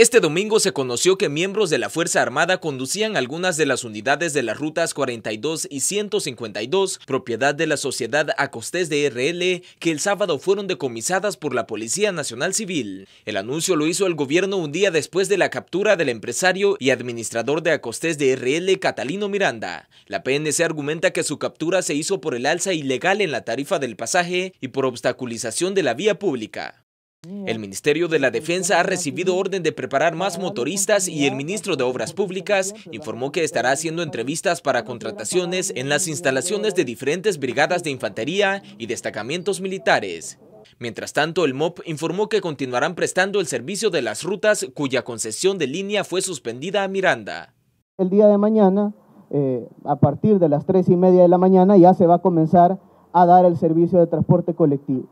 Este domingo se conoció que miembros de la Fuerza Armada conducían algunas de las unidades de las rutas 42 y 152, propiedad de la sociedad Acostés de RL, que el sábado fueron decomisadas por la Policía Nacional Civil. El anuncio lo hizo el gobierno un día después de la captura del empresario y administrador de Acostés de RL, Catalino Miranda. La PNC argumenta que su captura se hizo por el alza ilegal en la tarifa del pasaje y por obstaculización de la vía pública. El Ministerio de la pues, Defensa ha recibido orden de preparar más motoristas y el ministro de Obras Públicas informó que estará pues, haciendo pues, entrevistas para contrataciones en las instalaciones de diferentes brigadas de infantería y destacamentos militares. Mientras tanto, el MOP informó que continuarán prestando el servicio de las rutas cuya concesión de línea fue suspendida a Miranda. El día de mañana, eh, a partir de las tres y media de la mañana, ya se va a comenzar a dar el servicio de transporte colectivo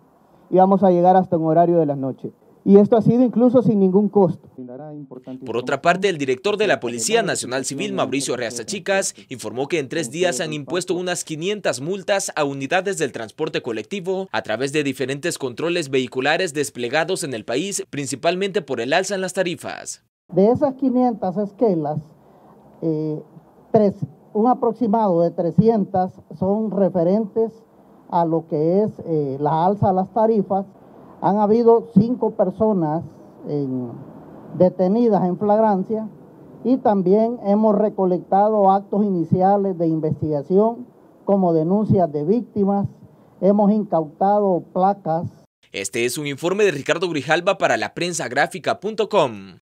y vamos a llegar hasta un horario de la noche. Y esto ha sido incluso sin ningún costo. Por otra parte, el director de la Policía Nacional Civil, Mauricio Chicas, informó que en tres días han impuesto unas 500 multas a unidades del transporte colectivo a través de diferentes controles vehiculares desplegados en el país, principalmente por el alza en las tarifas. De esas 500 esquelas, eh, un aproximado de 300 son referentes a lo que es eh, la alza de las tarifas, han habido cinco personas detenidas en flagrancia y también hemos recolectado actos iniciales de investigación como denuncias de víctimas, hemos incautado placas. Este es un informe de Ricardo Grijalba para la prensa gráfica.com.